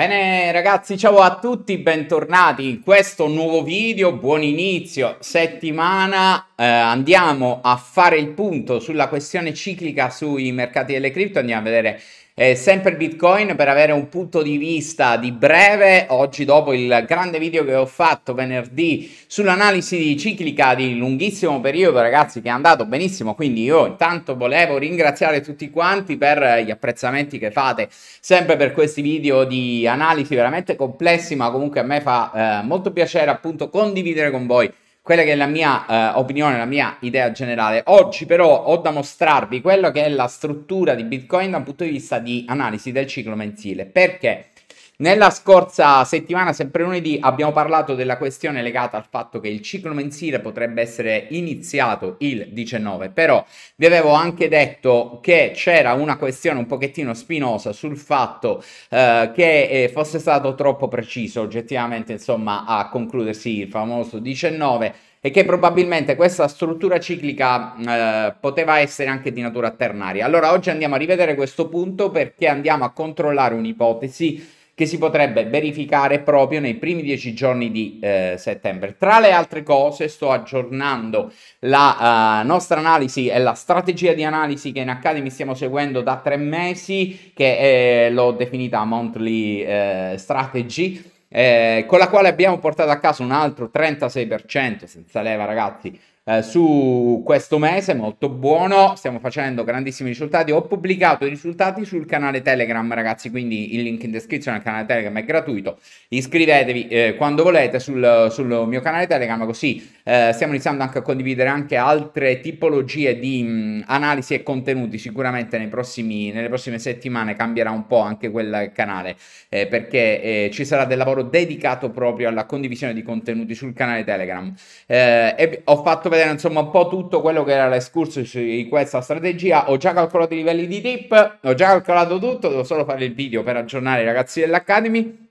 Bene ragazzi, ciao a tutti, bentornati in questo nuovo video, buon inizio settimana, eh, andiamo a fare il punto sulla questione ciclica sui mercati delle cripto, andiamo a vedere eh, sempre Bitcoin per avere un punto di vista di breve, oggi dopo il grande video che ho fatto venerdì sull'analisi ciclica di lunghissimo periodo, ragazzi, che è andato benissimo, quindi io intanto volevo ringraziare tutti quanti per gli apprezzamenti che fate sempre per questi video di analisi veramente complessi, ma comunque a me fa eh, molto piacere appunto condividere con voi quella che è la mia eh, opinione, la mia idea generale. Oggi però ho da mostrarvi quella che è la struttura di Bitcoin dal punto di vista di analisi del ciclo mensile. Perché? Nella scorsa settimana, sempre lunedì, abbiamo parlato della questione legata al fatto che il ciclo mensile potrebbe essere iniziato il 19, però vi avevo anche detto che c'era una questione un pochettino spinosa sul fatto eh, che eh, fosse stato troppo preciso oggettivamente, insomma, a concludersi il famoso 19 e che probabilmente questa struttura ciclica eh, poteva essere anche di natura ternaria. Allora oggi andiamo a rivedere questo punto perché andiamo a controllare un'ipotesi che si potrebbe verificare proprio nei primi dieci giorni di eh, settembre. Tra le altre cose sto aggiornando la eh, nostra analisi e la strategia di analisi che in Academy stiamo seguendo da tre mesi, che è, eh, l'ho definita Monthly eh, Strategy. Eh, con la quale abbiamo portato a casa un altro 36% senza leva ragazzi eh, su questo mese, molto buono, stiamo facendo grandissimi risultati, ho pubblicato i risultati sul canale Telegram ragazzi, quindi il link in descrizione al canale Telegram è gratuito, iscrivetevi eh, quando volete sul, sul, mio canale Telegram, così eh, stiamo iniziando anche a condividere anche altre tipologie di mh, mm, analisi e contenuti, sicuramente nei prossimi, nelle prossime settimane cambierà un po' anche quel canale, eh, perché eh, ci sarà del lavoro dedicato proprio alla condivisione di contenuti sul canale Telegram. ho fatto vedere insomma un po' tutto quello che era l'escursus di questa strategia. Ho già calcolato i livelli di tip, ho già calcolato tutto, devo solo fare il video per aggiornare i ragazzi dell'Academy.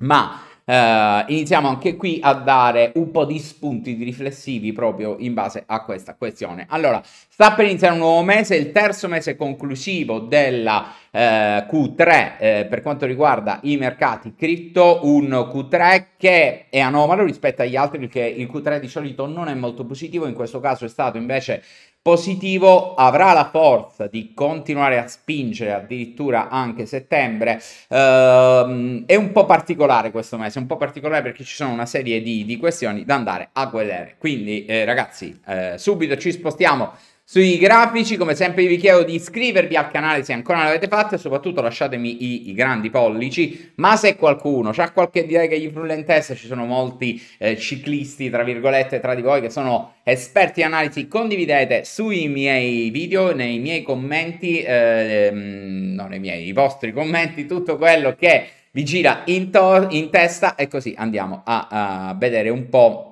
Ma eh, iniziamo anche qui a dare un po' di spunti di riflessivi proprio in base a questa questione. Allora, sta per iniziare un nuovo mese, il terzo mese conclusivo della eh, Q3 eh, per quanto riguarda i mercati cripto, un Q3 che è anomalo rispetto agli altri perché il Q3 di solito non è molto positivo, in questo caso è stato invece positivo avrà la forza di continuare a spingere addirittura anche settembre. Ehm, è un po' particolare questo mese, è un po' particolare perché ci sono una serie di, di questioni da andare a guardare. Quindi eh, ragazzi, eh, subito ci spostiamo sui grafici, come sempre, vi chiedo di iscrivervi al canale se ancora non l'avete fatto e soprattutto lasciatemi i, i grandi pollici. Ma se qualcuno ha qualche idea che gli frulla in testa, ci sono molti eh, ciclisti, tra virgolette, tra di voi che sono esperti di analisi, condividete sui miei video, nei miei commenti, eh, ehm, no, nei miei, i vostri commenti, tutto quello che vi gira in, to- in testa e così andiamo a, a vedere un po'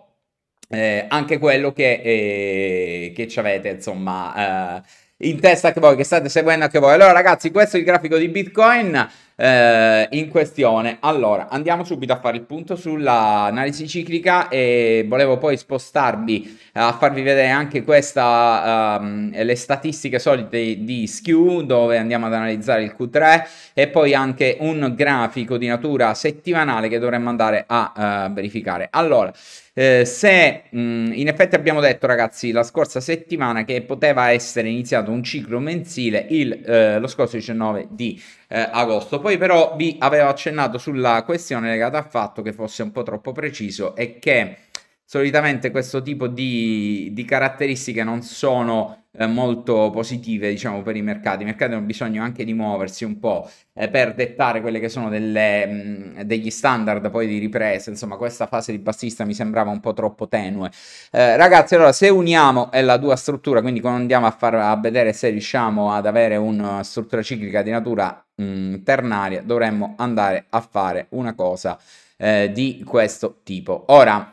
eh, anche quello che, eh, che ci avete, insomma, eh, in testa che voi, che state seguendo anche voi. Allora, ragazzi, questo è il grafico di Bitcoin eh, in questione. Allora, andiamo subito a fare il punto sull'analisi ciclica e volevo poi spostarvi a farvi vedere anche questa, um, le statistiche solite di SKU dove andiamo ad analizzare il Q3 e poi anche un grafico di natura settimanale che dovremmo andare a uh, verificare. Allora, eh, se mh, in effetti abbiamo detto ragazzi la scorsa settimana che poteva essere iniziato un ciclo mensile il, eh, lo scorso 19 di eh, agosto, poi però vi avevo accennato sulla questione legata al fatto che fosse un po' troppo preciso e che solitamente questo tipo di, di caratteristiche non sono eh, molto positive diciamo per i mercati i mercati hanno bisogno anche di muoversi un po' eh, per dettare quelle che sono delle, mh, degli standard poi di ripresa insomma questa fase di bassista mi sembrava un po' troppo tenue eh, ragazzi allora se uniamo la tua struttura quindi andiamo a, far, a vedere se riusciamo ad avere una struttura ciclica di natura mh, mm, ternaria dovremmo andare a fare una cosa eh, di questo tipo. Ora,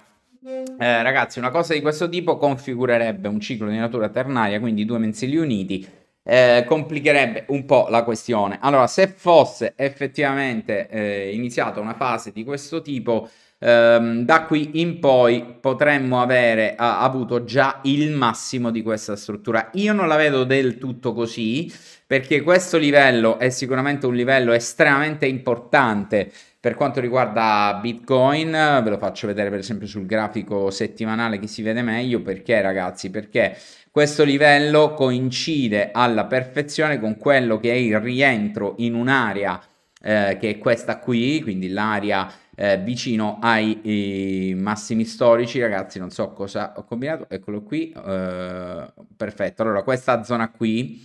eh, ragazzi, una cosa di questo tipo configurerebbe un ciclo di natura ternaria, quindi due mensili uniti, eh, complicherebbe un po' la questione. Allora, se fosse effettivamente eh, iniziata una fase di questo tipo, Ehm, da qui in poi potremmo avere a, avuto già il massimo di questa struttura. Io non la vedo del tutto così perché questo livello è sicuramente un livello estremamente importante per quanto riguarda Bitcoin, ve lo faccio vedere per esempio sul grafico settimanale che si vede meglio, perché ragazzi? Perché questo livello coincide alla perfezione con quello che è il rientro in un'area eh, che è questa qui, quindi l'area eh, vicino ai eh, massimi storici, ragazzi, non so cosa ho combinato, eccolo qui, eh, perfetto, allora questa zona qui,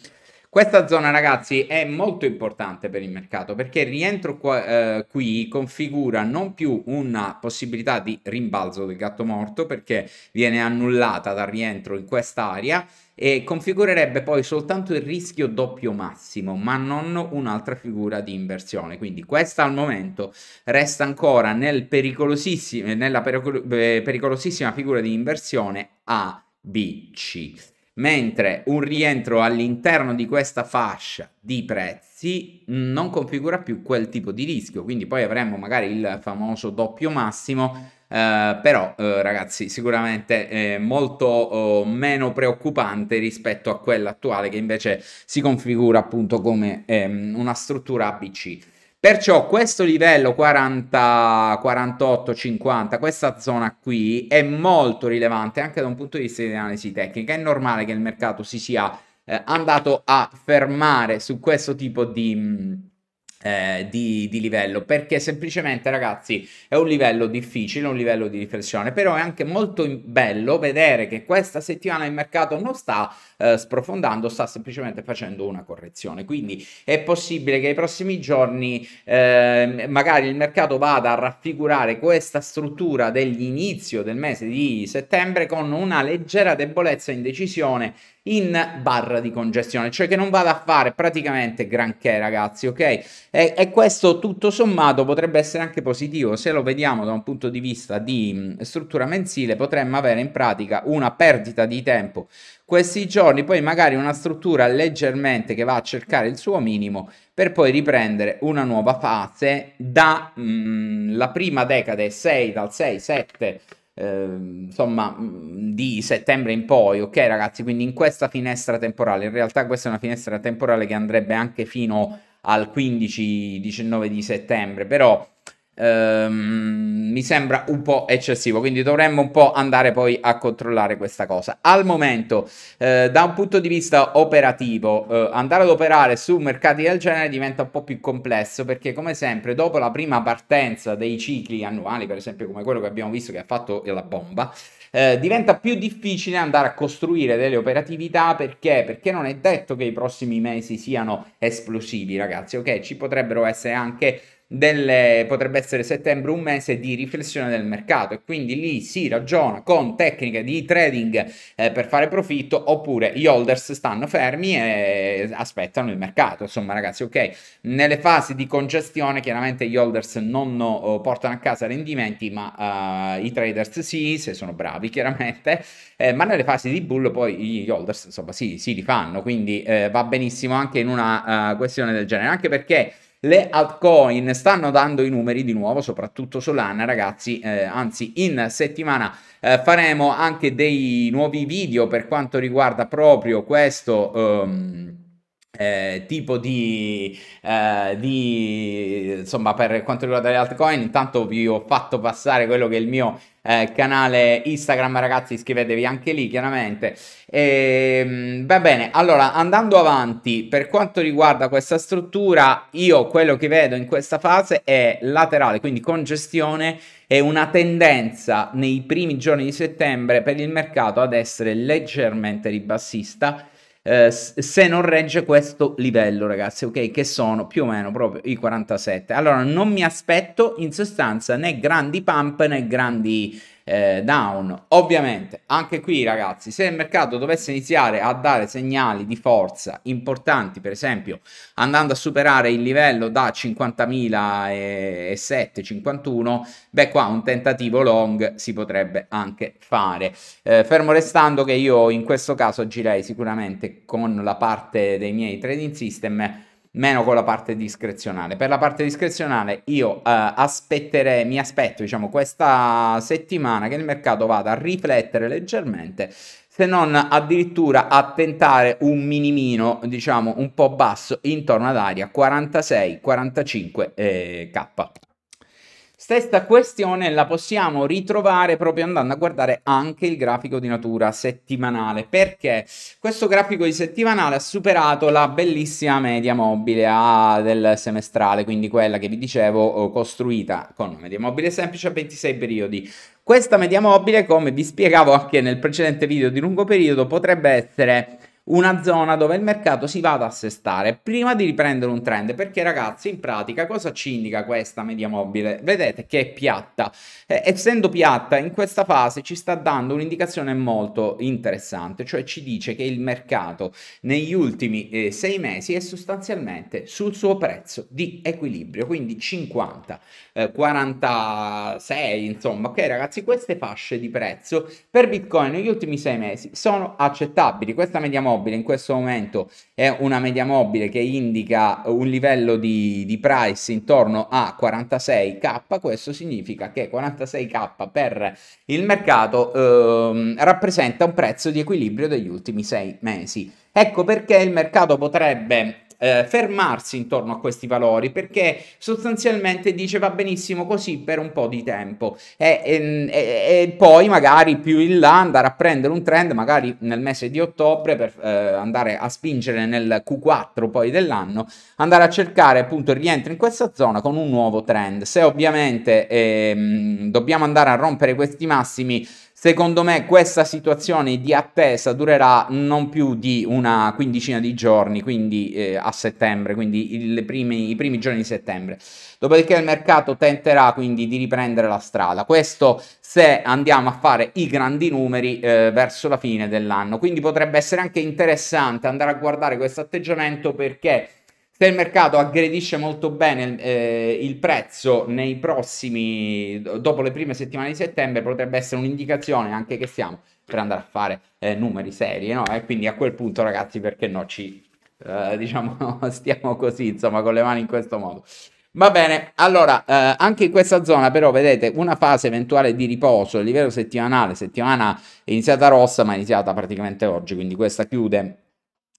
questa zona ragazzi è molto importante per il mercato perché il rientro qua, eh, qui configura non più una possibilità di rimbalzo del gatto morto perché viene annullata dal rientro in quest'area, e configurerebbe poi soltanto il rischio doppio massimo, ma non un'altra figura di inversione. Quindi questa al momento resta ancora nel pericolosissima, nella pericol- eh, pericolosissima figura di inversione ABC mentre un rientro all'interno di questa fascia di prezzi non configura più quel tipo di rischio, quindi poi avremmo magari il famoso doppio massimo eh, però uh, ragazzi sicuramente eh, molto oh, meno preoccupante rispetto a quella attuale che invece si configura appunto come ehm, una struttura ABC. Perciò questo livello 40, 48, 50, questa zona qui è molto rilevante anche da un punto di vista di analisi tecnica. È normale che il mercato si sia eh, andato a fermare su questo tipo di... Mh, eh, di, di, livello perché semplicemente ragazzi è un livello difficile un livello di riflessione però è anche molto bello vedere che questa settimana il mercato non sta eh, sprofondando sta semplicemente facendo una correzione quindi è possibile che nei prossimi giorni eh, magari il mercato vada a raffigurare questa struttura dell'inizio del mese di settembre con una leggera debolezza e indecisione in barra di congestione, cioè che non vada a fare praticamente granché ragazzi, ok? E, e questo tutto sommato potrebbe essere anche positivo, se lo vediamo da un punto di vista di mm, struttura mensile potremmo avere in pratica una perdita di tempo questi giorni, poi magari una struttura leggermente che va a cercare il suo minimo per poi riprendere una nuova fase dalla mm, prima decade 6 dal 6 7 Ehm, insomma, mm, di settembre in poi, ok ragazzi, quindi in questa finestra temporale, in realtà questa è una finestra temporale che andrebbe anche fino al 15-19 di settembre, però... Ehm, mi sembra un po' eccessivo, quindi dovremmo un po' andare poi a controllare questa cosa. Al momento, eh, da un punto di vista operativo, eh, andare ad operare su mercati del genere diventa un po' più complesso perché come sempre dopo la prima partenza dei cicli annuali, per esempio come quello che abbiamo visto che ha fatto la bomba, eh, diventa più difficile andare a costruire delle operatività perché? perché non è detto che i prossimi mesi siano esplosivi, ragazzi, ok? Ci potrebbero essere anche delle, potrebbe essere settembre un mese di riflessione del mercato e quindi lì si ragiona con tecniche di trading eh, per fare profitto oppure gli holders stanno fermi e aspettano il mercato insomma ragazzi ok nelle fasi di congestione chiaramente gli holders non oh, portano a casa rendimenti ma uh, i traders sì se sono bravi chiaramente eh, ma nelle fasi di bull poi gli holders insomma sì, si rifanno quindi eh, va benissimo anche in una uh, questione del genere anche perché le altcoin stanno dando i numeri di nuovo, soprattutto Solana, ragazzi. Eh, anzi, in settimana eh, faremo anche dei nuovi video per quanto riguarda proprio questo. Um, eh, tipo di, eh, di, insomma per quanto riguarda le altcoin intanto vi ho fatto passare quello che è il mio eh, canale Instagram, ragazzi, iscrivetevi anche lì, chiaramente. E, ehm, va bene, allora andando avanti, per quanto riguarda questa struttura, io quello che vedo in questa fase è laterale, quindi congestione e una tendenza nei primi giorni di settembre per il mercato ad essere leggermente ribassista eh, se non regge questo livello ragazzi ok che sono più o meno proprio i 47 allora non mi aspetto in sostanza né grandi pump né grandi eh, down. Ovviamente, anche qui ragazzi, se il mercato dovesse iniziare a dare segnali di forza importanti, per esempio andando a superare il livello da 50.007, beh qua un tentativo long si potrebbe anche fare. Eh, fermo restando che io in questo caso agirei sicuramente con la parte dei miei trading system meno con la parte discrezionale. Per la parte discrezionale io eh, aspetterei, mi aspetto diciamo questa settimana che il mercato vada a riflettere leggermente se non addirittura a tentare un minimino diciamo un po' basso intorno ad aria 46-45 eh, K. Stessa questione la possiamo ritrovare proprio andando a guardare anche il grafico di natura settimanale, perché questo grafico di settimanale ha superato la bellissima media mobile A ah, del semestrale, quindi quella che vi dicevo oh, costruita con una media mobile semplice a 26 periodi. Questa media mobile, come vi spiegavo anche nel precedente video di lungo periodo, potrebbe essere una zona dove il mercato si va ad assestare prima di riprendere un trend perché ragazzi in pratica cosa ci indica questa media mobile? Vedete che è piatta, eh, essendo piatta in questa fase ci sta dando un'indicazione molto interessante, cioè ci dice che il mercato negli ultimi eh, sei mesi è sostanzialmente sul suo prezzo di equilibrio, quindi 50, eh, 46, insomma, ok ragazzi, queste fasce di prezzo per Bitcoin negli ultimi sei mesi sono accettabili, questa media mobile mobile in questo momento è una media mobile che indica un livello di, di price intorno a 46k, questo significa che 46k per il mercato eh, rappresenta un prezzo di equilibrio degli ultimi sei mesi. Ecco perché il mercato potrebbe eh, fermarsi intorno a questi valori perché sostanzialmente dice va benissimo così per un po' di tempo e, ehm, e, e, poi magari più in là andare a prendere un trend magari nel mese di ottobre per eh, andare a spingere nel Q4 poi dell'anno andare a cercare appunto il rientro in questa zona con un nuovo trend se ovviamente ehm, dobbiamo andare a rompere questi massimi Secondo me questa situazione di attesa durerà non più di una quindicina di giorni, quindi eh, a settembre, quindi primi, i primi giorni di settembre. Dopodiché il mercato tenterà quindi di riprendere la strada. Questo se andiamo a fare i grandi numeri eh, verso la fine dell'anno. Quindi potrebbe essere anche interessante andare a guardare questo atteggiamento perché se il mercato aggredisce molto bene eh, il prezzo nei prossimi, dopo le prime settimane di settembre, potrebbe essere un'indicazione anche che stiamo per andare a fare eh, numeri seri, no? E quindi a quel punto, ragazzi, perché no, ci eh, diciamo stiamo così, insomma, con le mani in questo modo. Va bene, allora eh, anche in questa zona però vedete una fase eventuale di riposo, a livello settimanale, settimana iniziata rossa ma iniziata praticamente oggi, quindi questa chiude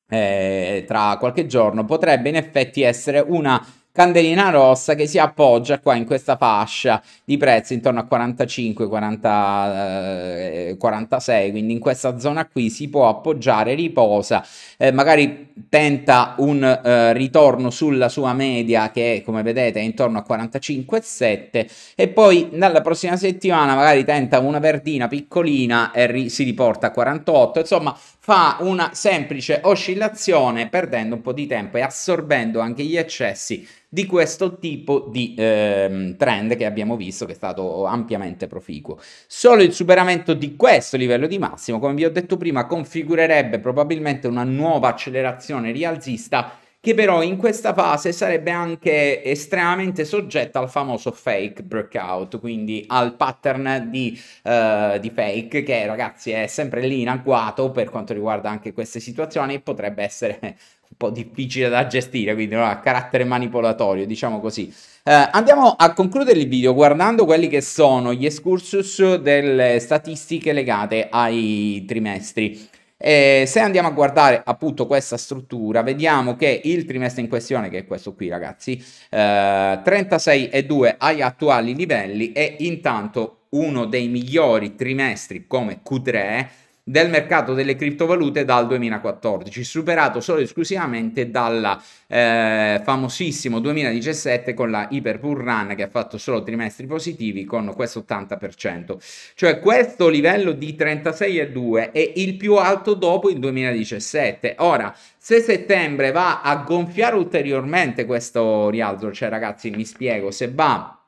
eh, tra qualche giorno potrebbe in effetti essere una candelina rossa che si appoggia qua in questa fascia di prezzi intorno a 45 40, eh, 46 quindi in questa zona qui si può appoggiare riposa eh, magari tenta un eh, ritorno sulla sua media che come vedete è intorno a 45,7 e poi nella prossima settimana magari tenta una verdina piccolina e ri si riporta a 48 insomma fa una semplice oscillazione perdendo un po' di tempo e assorbendo anche gli eccessi di questo tipo di ehm, trend che abbiamo visto che è stato ampiamente proficuo. Solo il superamento di questo livello di massimo, come vi ho detto prima, configurerebbe probabilmente una nuova accelerazione rialzista che però in questa fase sarebbe anche estremamente soggetta al famoso fake breakout, quindi al pattern di, uh, di, fake che ragazzi è sempre lì in agguato per quanto riguarda anche queste situazioni e potrebbe essere un po' difficile da gestire, quindi ha no, carattere manipolatorio, diciamo così. Uh, andiamo a concludere il video guardando quelli che sono gli excursus delle statistiche legate ai trimestri. Eh, se andiamo a guardare appunto questa struttura, vediamo che il trimestre in questione, che è questo qui ragazzi, eh, 36,2 agli attuali livelli e intanto uno dei migliori trimestri come Q3 del mercato delle criptovalute dal 2014, superato solo e esclusivamente dal eh, famosissimo 2017 con la Hyper Pool Run che ha fatto solo trimestri positivi con questo 80%. Cioè questo livello di 36,2 è il più alto dopo il 2017. Ora, se settembre va a gonfiare ulteriormente questo rialzo, cioè ragazzi mi spiego, se va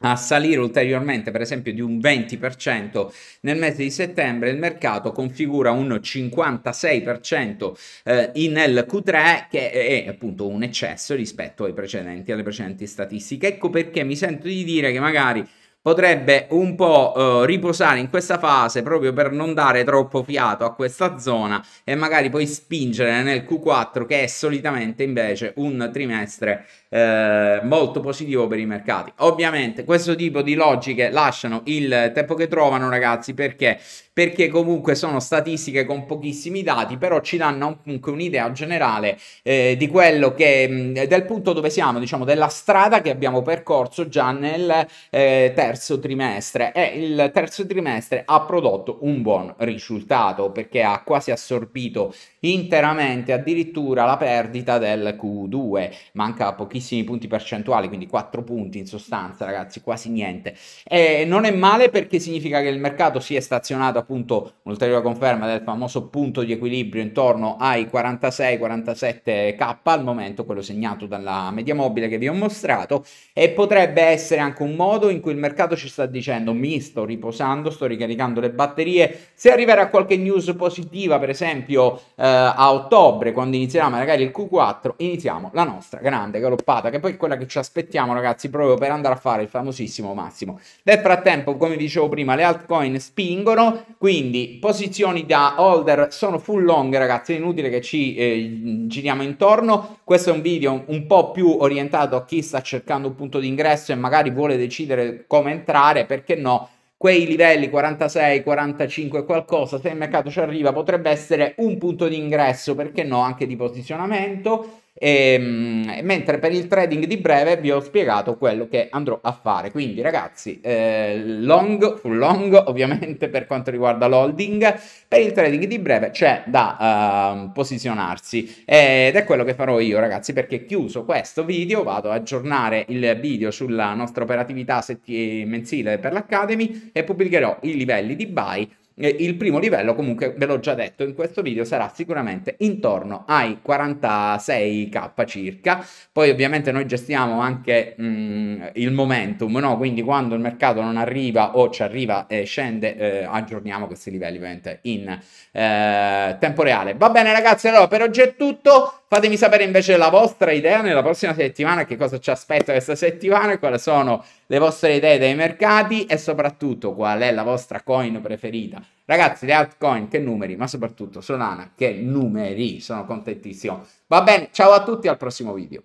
a salire ulteriormente per esempio di un 20% nel mese di settembre il mercato configura un 56% eh, nel Q3 che è, appunto un eccesso rispetto alle precedenti, alle precedenti statistiche ecco perché mi sento di dire che magari potrebbe un po' eh, riposare in questa fase proprio per non dare troppo fiato a questa zona e magari poi spingere nel Q4 che è solitamente invece un trimestre eh, molto positivo per i mercati. Ovviamente questo tipo di logiche lasciano il tempo che trovano ragazzi perché? Perché comunque sono statistiche con pochissimi dati, però ci danno comunque un'idea generale eh, di quello che, del punto dove siamo, diciamo della strada che abbiamo percorso già nel eh, terzo trimestre e il terzo trimestre ha prodotto un buon risultato perché ha quasi assorbito interamente addirittura la perdita del Q2, manca pochissimo pochissimi punti percentuali, quindi 4 punti in sostanza, ragazzi, quasi niente. E non è male perché significa che il mercato si è stazionato appunto un'ulteriore conferma del famoso punto di equilibrio intorno ai 46-47k al momento, quello segnato dalla media mobile che vi ho mostrato e potrebbe essere anche un modo in cui il mercato ci sta dicendo mi sto riposando, sto ricaricando le batterie, se arriverà qualche news positiva, per esempio eh, a ottobre quando inizierà magari il Q4, iniziamo la nostra grande galoppazione spada, che poi è quella che ci aspettiamo, ragazzi, proprio per andare a fare il famosissimo massimo. Nel frattempo, come dicevo prima, le altcoin spingono, quindi posizioni da holder sono full long, ragazzi, è inutile che ci eh, giriamo intorno. Questo è un video un po' più orientato a chi sta cercando un punto di ingresso e magari vuole decidere come entrare, perché no? quei livelli 46, 45 qualcosa, se il mercato ci arriva potrebbe essere un punto di ingresso, perché no, anche di posizionamento. E, ehm, mentre per il trading di breve vi ho spiegato quello che andrò a fare. Quindi ragazzi, eh, long, full long ovviamente per quanto riguarda l'holding, per il trading di breve c'è da eh, posizionarsi ed è quello che farò io ragazzi perché chiuso questo video vado ad aggiornare il video sulla nostra operatività mensile per l'Academy e pubblicherò i livelli di buy il primo livello comunque ve l'ho già detto in questo video sarà sicuramente intorno ai 46k circa poi ovviamente noi gestiamo anche mh, mm, il momentum no? quindi quando il mercato non arriva o ci arriva e scende eh, aggiorniamo questi livelli ovviamente in eh, tempo reale va bene ragazzi allora per oggi è tutto Fatemi sapere invece la vostra idea nella prossima settimana, che cosa ci aspetta questa settimana, quali sono le vostre idee dei mercati e soprattutto qual è la vostra coin preferita. Ragazzi, le altcoin, che numeri, ma soprattutto Solana, che numeri, sono contentissimo. Va bene, ciao a tutti, al prossimo video.